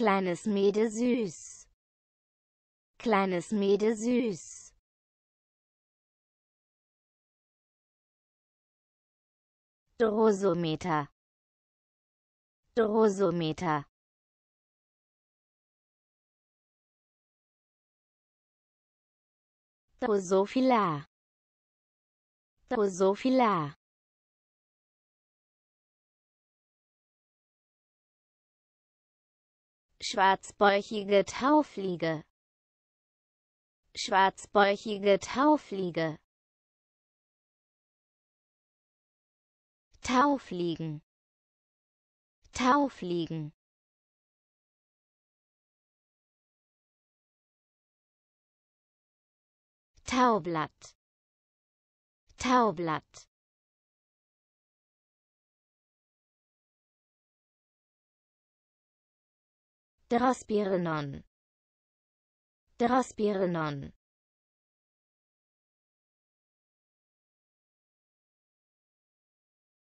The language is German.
Kleines Mädel süß. Kleines Mädel süß. Drosometer. Drosometer. Drosophila. Drosophila. Schwarzbäuchige Taufliege Schwarzbäuchige Taufliege Taufliegen Taufliegen Taublatt Taublatt Deraspirinon. Deraspirinon.